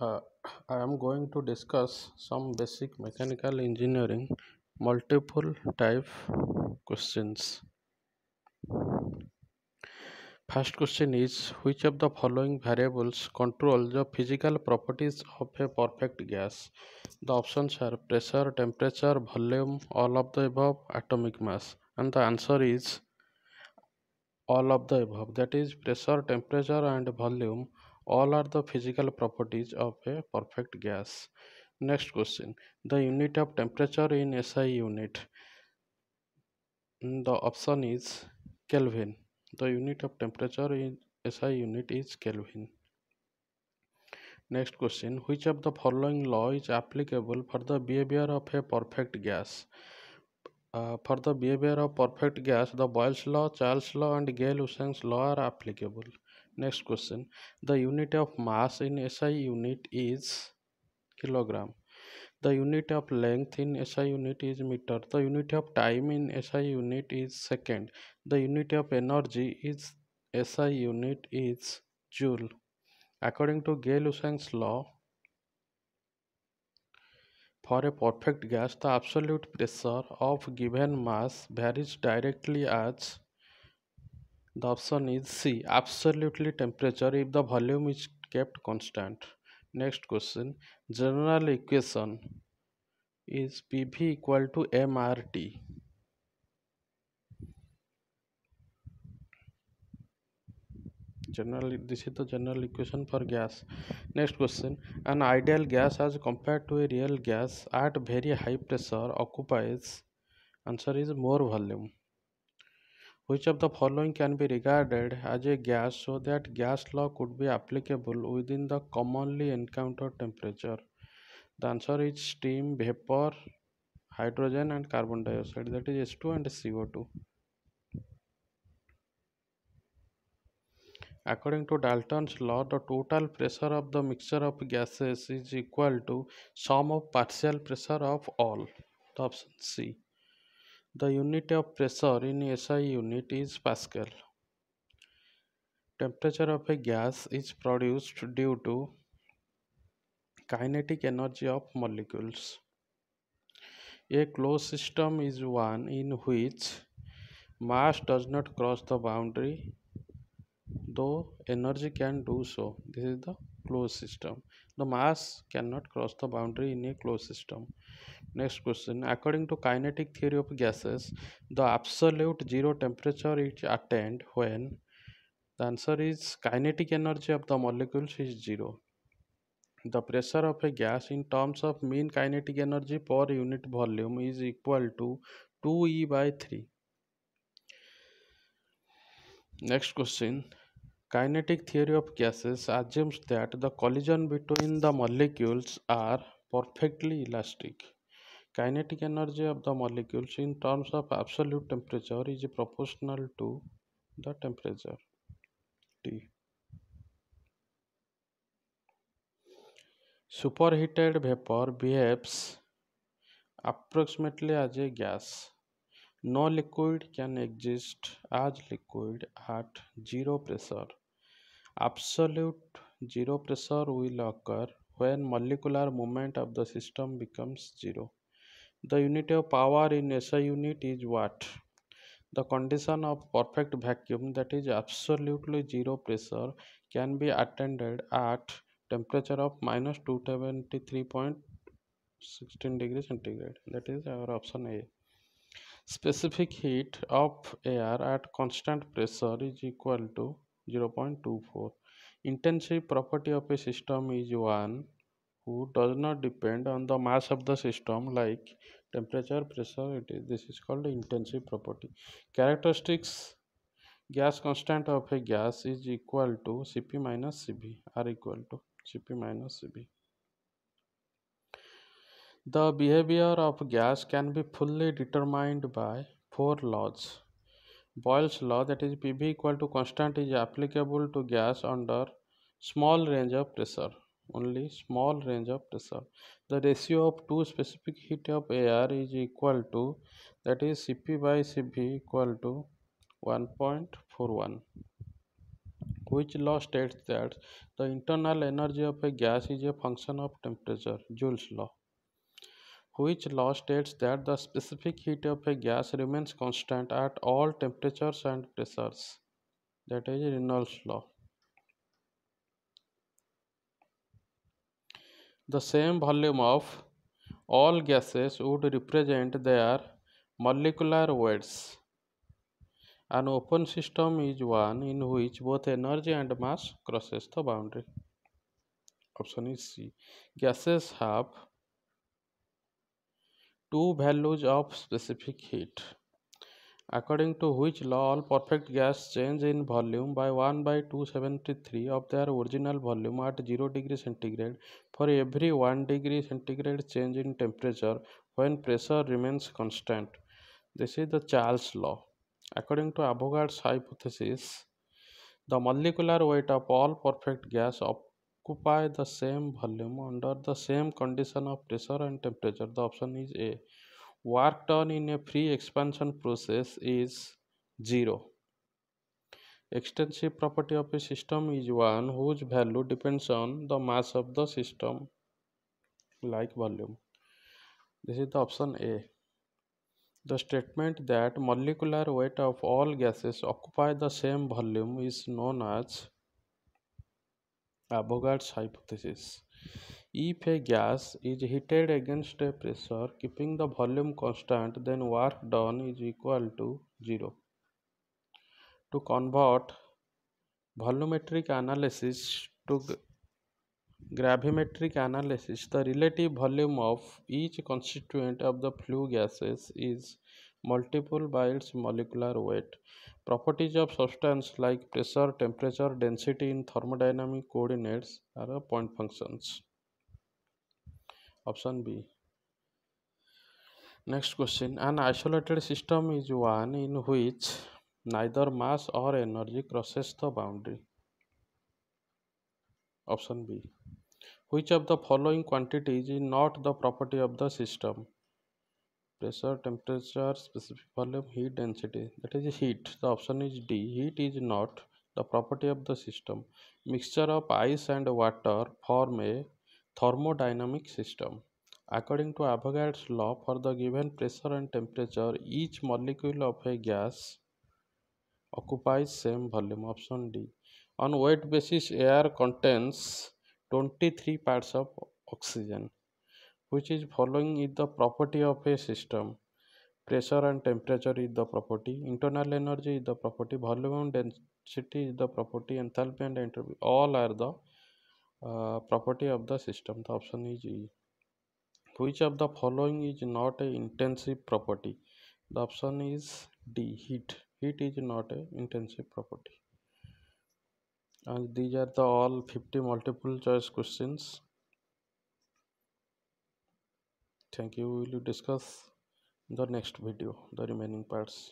Uh, I am going to discuss some basic mechanical engineering multiple type questions. First question is which of the following variables control the physical properties of a perfect gas? The options are pressure, temperature, volume, all of the above, atomic mass. And the answer is all of the above that is pressure, temperature and volume all are the physical properties of a perfect gas next question the unit of temperature in SI unit the option is Kelvin the unit of temperature in SI unit is Kelvin next question which of the following law is applicable for the behavior of a perfect gas uh, for the behavior of perfect gas the Boyle's law Charles law and Gay-Lussac's law are applicable next question the unit of mass in SI unit is kilogram the unit of length in SI unit is meter the unit of time in SI unit is second the unit of energy is SI unit is joule according to Gay-Lussac's law for a perfect gas the absolute pressure of given mass varies directly as The option is C. Absolutely temperature if the volume is kept constant. Next question. General equation is PV equal to MRT. general this is the general equation for gas next question an ideal gas as compared to a real gas at very high pressure occupies answer is more volume which of the following can be regarded as a gas so that gas law could be applicable within the commonly encountered temperature the answer is steam vapor hydrogen and carbon dioxide that is h2 and co2 according to dalton's law the total pressure of the mixture of gases is equal to sum of partial pressure of all the option c the unit of pressure in SI unit is Pascal. Temperature of a gas is produced due to kinetic energy of molecules. A closed system is one in which mass does not cross the boundary though energy can do so. This is the closed system. The mass cannot cross the boundary in a closed system. Next question. According to kinetic theory of gases, the absolute zero temperature is attained when the answer is kinetic energy of the molecules is zero. The pressure of a gas in terms of mean kinetic energy per unit volume is equal to 2E by 3. Next question. Kinetic theory of gases assumes that the collision between the molecules are perfectly elastic. Kinetic energy of the molecules in terms of absolute temperature is proportional to the temperature T super superheated vapour behaves approximately as a gas no liquid can exist as liquid at zero pressure absolute zero pressure will occur when molecular movement of the system becomes zero The unit of power in SI unit is watt. The condition of perfect vacuum that is absolutely zero pressure can be attained at temperature of minus 273.16 degrees centigrade that is our option A. Specific heat of air at constant pressure is equal to 0 0.24. Intensive property of a system is 1 who does not depend on the mass of the system like temperature pressure it is this is called intensive property characteristics gas constant of a gas is equal to cp minus cb are equal to cp minus cb the behavior of gas can be fully determined by four laws boyle's law that is pv equal to constant is applicable to gas under small range of pressure only small range of pressure. The ratio of two specific heat of air is equal to that is Cp by Cv equal to 1.41 which law states that the internal energy of a gas is a function of temperature Joule's law which law states that the specific heat of a gas remains constant at all temperatures and pressures that is Reynolds law the same volume of all gases would represent they are molecular weights an open system is one in which both energy and mass crosses the boundary option is C gases have two values of specific heat according to which law all perfect gas change in volume by 1 by 273 of their original volume at 0 degree centigrade for every 1 degree centigrade change in temperature when pressure remains constant. This is the Charles law. According to Avogadro's hypothesis, the molecular weight of all perfect gas occupy the same volume under the same condition of pressure and temperature. The option is A. work done in a free expansion process is 0. Extensive property of a system is one whose value depends on the mass of the system like volume. This is the option A. The statement that molecular weight of all gases occupy the same volume is known as Avogadro's hypothesis. If a gas is heated against a pressure keeping the volume constant then work done is equal to 0. To convert volumetric analysis to gravimetric analysis the relative volume of each constituent of the flue gases is multiple by its molecular weight. Properties of substance like pressure, temperature, density in thermodynamic coordinates are point functions option B. Next question An isolated system is one in which neither mass or energy crosses the boundary. Option B. Which of the following quantities is not the property of the system? Pressure, temperature, specific volume, heat, density. That is heat. The option is D. Heat is not the property of the system. Mixture of ice and water form a thermodynamic system. According to Avogadro's law, for the given pressure and temperature, each molecule of a gas occupies same volume. Option D. On weight basis, air contains 23 parts of oxygen, which is following is the property of a system. Pressure and temperature is the property, internal energy is the property, volume and density is the property, enthalpy and entropy all are the uh, property of the system the option is e which of the following is not a intensive property the option is d heat heat is not a intensive property and these are the all 50 multiple choice questions thank you we will discuss the next video the remaining parts